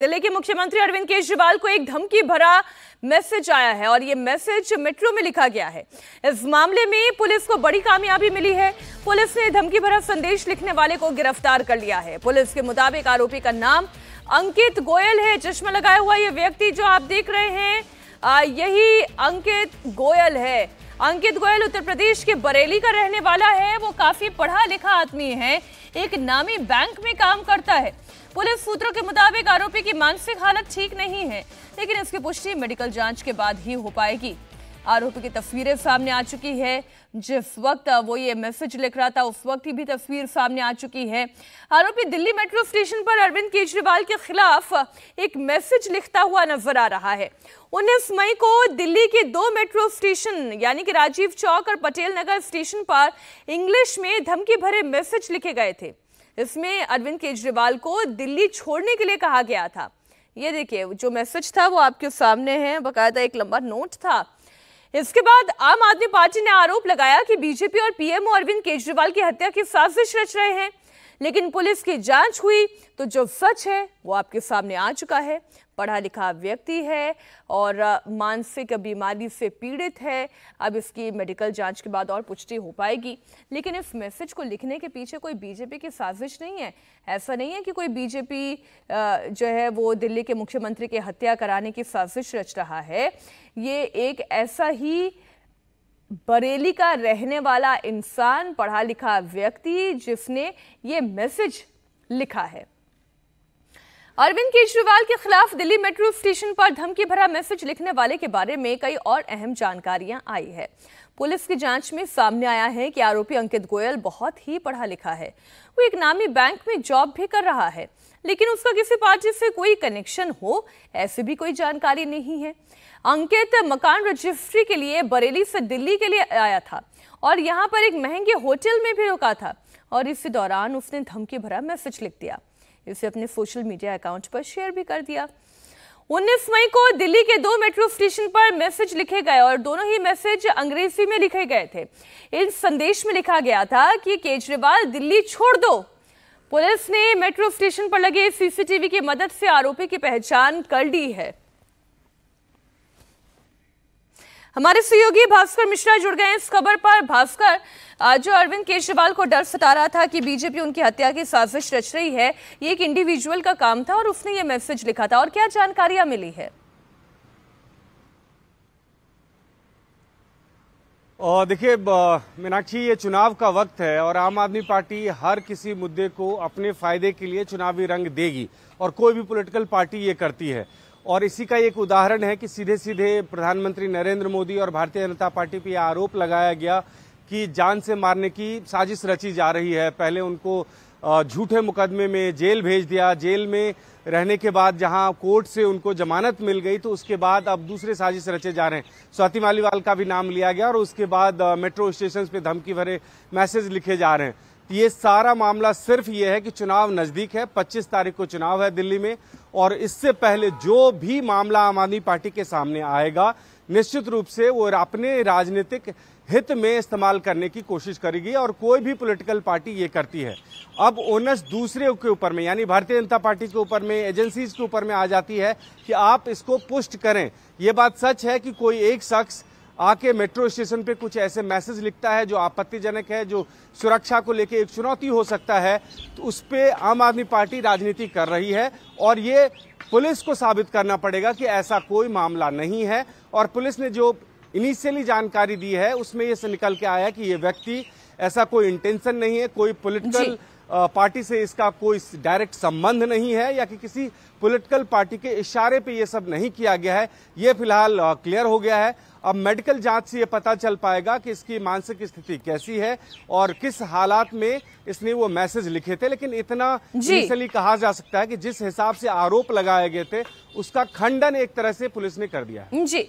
दिल्ली के मुख्यमंत्री अरविंद केजरीवाल को एक धमकी भरा मैसेज आया है और यह मैसेज मेट्रो में लिखा गया है इस मामले में पुलिस को बड़ी कामयाबी मिली है पुलिस ने धमकी भरा संदेश लिखने वाले को गिरफ्तार कर लिया है पुलिस के मुताबिक आरोपी का नाम अंकित गोयल है चश्मा लगाया हुआ ये व्यक्ति जो आप देख रहे हैं यही अंकित गोयल है अंकित गोयल उत्तर प्रदेश के बरेली का रहने वाला है वो काफी पढ़ा लिखा आदमी है एक नामी बैंक में काम करता है पुलिस सूत्रों के मुताबिक आरोपी की मानसिक हालत ठीक नहीं है लेकिन इसकी पुष्टि मेडिकल जांच के बाद ही हो पाएगी आरोपी की तस्वीरें सामने आ चुकी है जिस वक्त वो ये मैसेज लिख रहा था उस वक्त की भी तस्वीर सामने आ चुकी है आरोपी दिल्ली मेट्रो स्टेशन पर अरविंद केजरीवाल के खिलाफ एक मैसेज लिखता हुआ नजर आ रहा है उन्नीस मई को दिल्ली के दो मेट्रो स्टेशन यानी कि राजीव चौक और पटेल नगर स्टेशन पर इंग्लिश में धमकी भरे मैसेज लिखे गए थे इसमें अरविंद केजरीवाल को दिल्ली छोड़ने के लिए कहा गया था ये देखिए जो मैसेज था वो आपके सामने है बकायदा एक लंबा नोट था इसके बाद आम आदमी पार्टी ने आरोप लगाया कि बीजेपी और पीएमओ अरविंद केजरीवाल की हत्या की साजिश रच रहे हैं लेकिन पुलिस की जांच हुई तो जो सच है वो आपके सामने आ चुका है पढ़ा लिखा व्यक्ति है और मानसिक बीमारी से पीड़ित है अब इसकी मेडिकल जांच के बाद और पुष्टि हो पाएगी लेकिन इस मैसेज को लिखने के पीछे कोई बीजेपी की साजिश नहीं है ऐसा नहीं है कि कोई बीजेपी जो है वो दिल्ली के मुख्यमंत्री की हत्या कराने की साजिश रच रहा है ये एक ऐसा ही बरेली का रहने वाला इंसान पढ़ा लिखा व्यक्ति जिसने ये मैसेज लिखा है अरविंद केजरीवाल के खिलाफ दिल्ली मेट्रो स्टेशन पर धमकी भरा मैसेज लिखने वाले के बारे में कई और अहम जानकारियां आई है पुलिस की जांच में सामने आया है कि आरोपी अंकित गोयल बहुत ही पढ़ा लिखा है वो एक नामी बैंक में जॉब भी कर रहा है लेकिन उसका किसी पार्टी से कोई कनेक्शन हो ऐसी भी कोई जानकारी नहीं है अंकित मकान रजिस्ट्री के लिए बरेली से दिल्ली के लिए आया था और यहाँ पर एक महंगे होटल में भी रुका था और इसी दौरान उसने धमकी भरा मैसेज लिख दिया इसे अपने सोशल मीडिया अकाउंट पर शेयर भी कर दिया 19 मई को दिल्ली के दो मेट्रो स्टेशन पर मैसेज लिखे गए और दोनों ही मैसेज अंग्रेजी में लिखे गए थे इन संदेश में लिखा गया था कि केजरीवाल दिल्ली छोड़ दो पुलिस ने मेट्रो स्टेशन पर लगे सीसीटीवी की मदद से आरोपी की पहचान कर ली है हमारे सहयोगी भास्कर मिश्रा जुड़ गए इस खबर पर भास्कर जो अरविंद केजरीवाल को डर सता रहा था कि बीजेपी उनकी हत्या की साजिश रच रही है ये एक इंडिविजुअल का काम था और उसने ये मैसेज लिखा था और क्या जानकारियां मिली है देखिए मीनाक्षी ये चुनाव का वक्त है और आम आदमी पार्टी हर किसी मुद्दे को अपने फायदे के लिए चुनावी रंग देगी और कोई भी पॉलिटिकल पार्टी ये करती है और इसी का एक उदाहरण है कि सीधे सीधे प्रधानमंत्री नरेंद्र मोदी और भारतीय जनता पार्टी पर आरोप लगाया गया कि जान से मारने की साजिश रची जा रही है पहले उनको झूठे मुकदमे में जेल भेज दिया जेल में रहने के बाद जहां कोर्ट से उनको जमानत मिल गई तो उसके बाद अब दूसरे साजिश रचे जा रहे हैं स्वाति मालीवाल का भी नाम लिया गया और उसके बाद मेट्रो स्टेशन पे धमकी भरे मैसेज लिखे जा रहे हैं ये सारा मामला सिर्फ ये है कि चुनाव नज़दीक है 25 तारीख को चुनाव है दिल्ली में और इससे पहले जो भी मामला आम आदमी पार्टी के सामने आएगा निश्चित रूप से वो अपने राजनीतिक हित में इस्तेमाल करने की कोशिश करेगी और कोई भी पॉलिटिकल पार्टी ये करती है अब ओनस दूसरे के ऊपर में यानी भारतीय जनता पार्टी के ऊपर में एजेंसीज के ऊपर में आ जाती है कि आप इसको पुष्ट करें ये बात सच है कि कोई एक शख्स आके मेट्रो स्टेशन पे कुछ ऐसे मैसेज लिखता है जो आपत्तिजनक है जो सुरक्षा को लेके एक चुनौती हो सकता है तो उस पर आम आदमी पार्टी राजनीति कर रही है और ये पुलिस को साबित करना पड़ेगा कि ऐसा कोई मामला नहीं है और पुलिस ने जो इनिशियली जानकारी दी है उसमें ये से निकल के आया कि ये व्यक्ति ऐसा कोई इंटेंशन नहीं है कोई पोलिटिकल पार्टी से इसका कोई डायरेक्ट संबंध नहीं है या कि किसी पॉलिटिकल पार्टी के इशारे पे ये सब नहीं किया गया है ये फिलहाल क्लियर हो गया है अब मेडिकल जांच से ये पता चल पाएगा कि इसकी मानसिक स्थिति कैसी है और किस हालात में इसने वो मैसेज लिखे थे लेकिन इतना इसलिए कहा जा सकता है कि जिस हिसाब से आरोप लगाए गए थे उसका खंडन एक तरह से पुलिस ने कर दिया जी